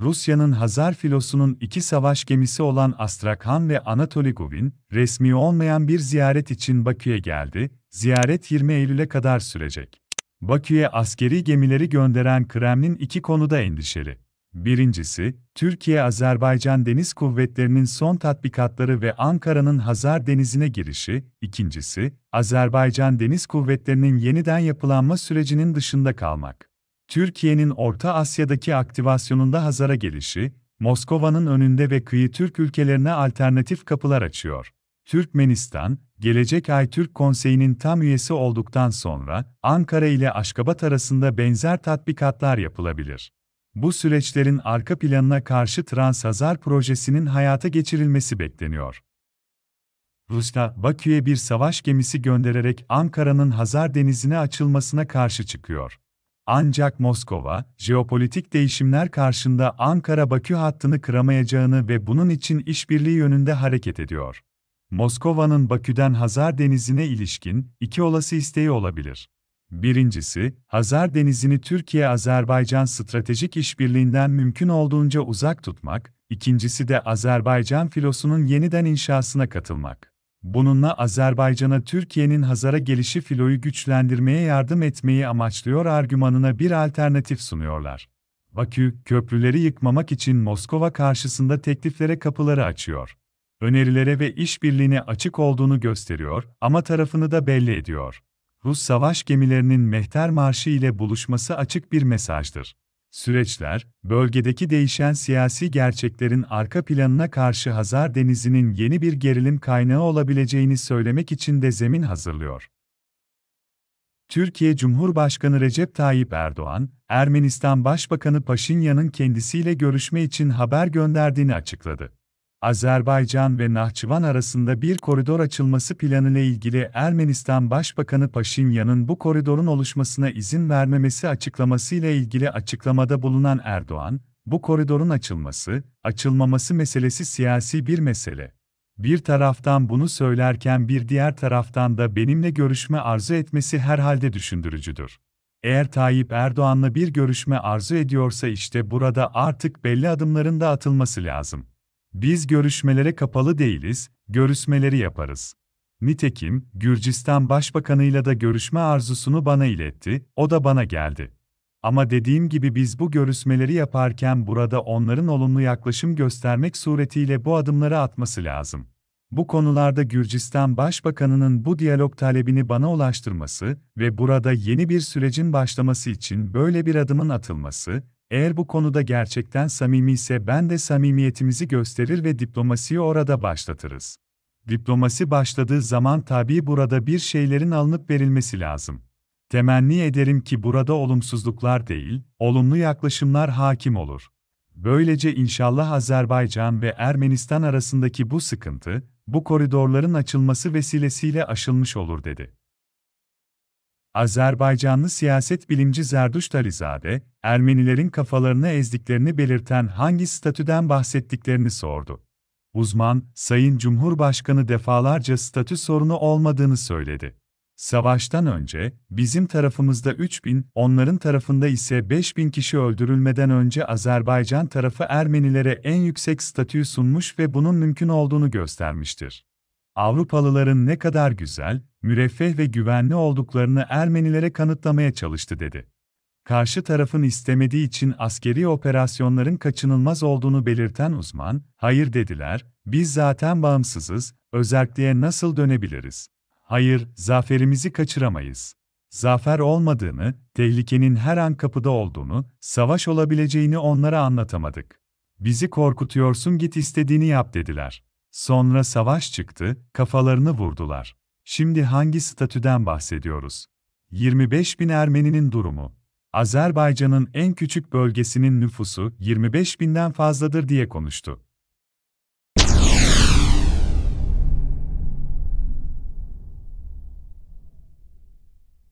Rusya'nın Hazar filosunun iki savaş gemisi olan Astrakhan ve Anatoly Guvin, resmi olmayan bir ziyaret için Bakü'ye geldi, ziyaret 20 Eylül'e kadar sürecek. Bakü'ye askeri gemileri gönderen Kremlin iki konuda endişeli. Birincisi, Türkiye-Azerbaycan Deniz Kuvvetleri'nin son tatbikatları ve Ankara'nın Hazar Denizi'ne girişi, ikincisi, Azerbaycan Deniz Kuvvetleri'nin yeniden yapılanma sürecinin dışında kalmak. Türkiye'nin Orta Asya'daki aktivasyonunda Hazar'a gelişi, Moskova'nın önünde ve kıyı Türk ülkelerine alternatif kapılar açıyor. Türkmenistan, gelecek ay Türk Konseyi'nin tam üyesi olduktan sonra Ankara ile Aşkabat arasında benzer tatbikatlar yapılabilir. Bu süreçlerin arka planına karşı Trans-Hazar projesinin hayata geçirilmesi bekleniyor. Rusya, Bakü'ye bir savaş gemisi göndererek Ankara'nın Hazar denizine açılmasına karşı çıkıyor. Ancak Moskova, jeopolitik değişimler karşında Ankara-Bakü hattını kıramayacağını ve bunun için işbirliği yönünde hareket ediyor. Moskova'nın Bakü'den Hazar Denizi'ne ilişkin iki olası isteği olabilir. Birincisi, Hazar Denizi'ni Türkiye-Azerbaycan stratejik işbirliğinden mümkün olduğunca uzak tutmak, ikincisi de Azerbaycan filosunun yeniden inşasına katılmak. Bununla Azerbaycan'a Türkiye'nin Hazar'a gelişi filoyu güçlendirmeye yardım etmeyi amaçlıyor argümanına bir alternatif sunuyorlar. Bakü, köprüleri yıkmamak için Moskova karşısında tekliflere kapıları açıyor. Önerilere ve işbirliğine açık olduğunu gösteriyor ama tarafını da belli ediyor. Rus savaş gemilerinin Mehter Marşı ile buluşması açık bir mesajdır. Süreçler, bölgedeki değişen siyasi gerçeklerin arka planına karşı Hazar Denizi'nin yeni bir gerilim kaynağı olabileceğini söylemek için de zemin hazırlıyor. Türkiye Cumhurbaşkanı Recep Tayyip Erdoğan, Ermenistan Başbakanı Paşinyan'ın kendisiyle görüşme için haber gönderdiğini açıkladı. Azerbaycan ve Nahçıvan arasında bir koridor açılması planıyla ilgili Ermenistan Başbakanı Paşinyan'ın bu koridorun oluşmasına izin vermemesi açıklamasıyla ilgili açıklamada bulunan Erdoğan, bu koridorun açılması, açılmaması meselesi siyasi bir mesele. Bir taraftan bunu söylerken bir diğer taraftan da benimle görüşme arzu etmesi herhalde düşündürücüdür. Eğer Tayyip Erdoğan'la bir görüşme arzu ediyorsa işte burada artık belli adımların da atılması lazım. Biz görüşmelere kapalı değiliz, görüşmeleri yaparız. Nitekim, Gürcistan Başbakanı'yla da görüşme arzusunu bana iletti, o da bana geldi. Ama dediğim gibi biz bu görüşmeleri yaparken burada onların olumlu yaklaşım göstermek suretiyle bu adımları atması lazım. Bu konularda Gürcistan Başbakanı'nın bu diyalog talebini bana ulaştırması ve burada yeni bir sürecin başlaması için böyle bir adımın atılması, eğer bu konuda gerçekten samimi ise ben de samimiyetimizi gösterir ve diplomasiyi orada başlatırız. Diplomasi başladığı zaman tabii burada bir şeylerin alınıp verilmesi lazım. Temenni ederim ki burada olumsuzluklar değil, olumlu yaklaşımlar hakim olur. Böylece inşallah Azerbaycan ve Ermenistan arasındaki bu sıkıntı, bu koridorların açılması vesilesiyle aşılmış olur dedi. Azerbaycanlı siyaset bilimci Zerduş Tarizade, Ermenilerin kafalarını ezdiklerini belirten hangi statüden bahsettiklerini sordu. Uzman, Sayın Cumhurbaşkanı defalarca statü sorunu olmadığını söyledi. Savaştan önce, bizim tarafımızda 3 bin, onların tarafında ise 5 bin kişi öldürülmeden önce Azerbaycan tarafı Ermenilere en yüksek statüyü sunmuş ve bunun mümkün olduğunu göstermiştir. Avrupalıların ne kadar güzel, müreffeh ve güvenli olduklarını Ermenilere kanıtlamaya çalıştı dedi. Karşı tarafın istemediği için askeri operasyonların kaçınılmaz olduğunu belirten uzman, hayır dediler, biz zaten bağımsızız, özerkliğe nasıl dönebiliriz? Hayır, zaferimizi kaçıramayız. Zafer olmadığını, tehlikenin her an kapıda olduğunu, savaş olabileceğini onlara anlatamadık. Bizi korkutuyorsun git istediğini yap dediler. Sonra savaş çıktı, kafalarını vurdular. Şimdi hangi statüden bahsediyoruz? 25 bin Ermeninin durumu. Azerbaycan'ın en küçük bölgesinin nüfusu 25 binden fazladır diye konuştu.